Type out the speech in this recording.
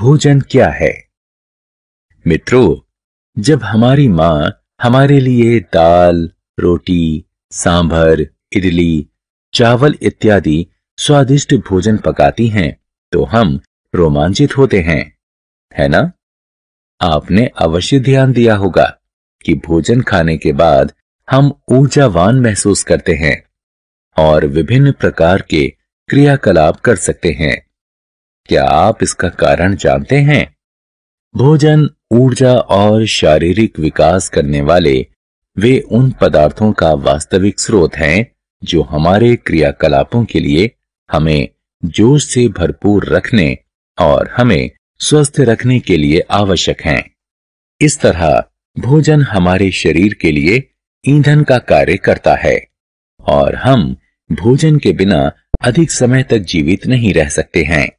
भोजन क्या है मित्रों जब हमारी माँ हमारे लिए दाल रोटी सांभर इडली चावल इत्यादि स्वादिष्ट भोजन पकाती हैं तो हम रोमांचित होते हैं है ना आपने अवश्य ध्यान दिया होगा कि भोजन खाने के बाद हम ऊर्जावान महसूस करते हैं और विभिन्न प्रकार के क्रियाकलाप कर सकते हैं क्या आप इसका कारण जानते हैं भोजन ऊर्जा और शारीरिक विकास करने वाले वे उन पदार्थों का वास्तविक स्रोत हैं जो हमारे क्रियाकलापों के लिए हमें जोश से भरपूर रखने और हमें स्वस्थ रखने के लिए आवश्यक हैं। इस तरह भोजन हमारे शरीर के लिए ईंधन का कार्य करता है और हम भोजन के बिना अधिक समय तक जीवित नहीं रह सकते हैं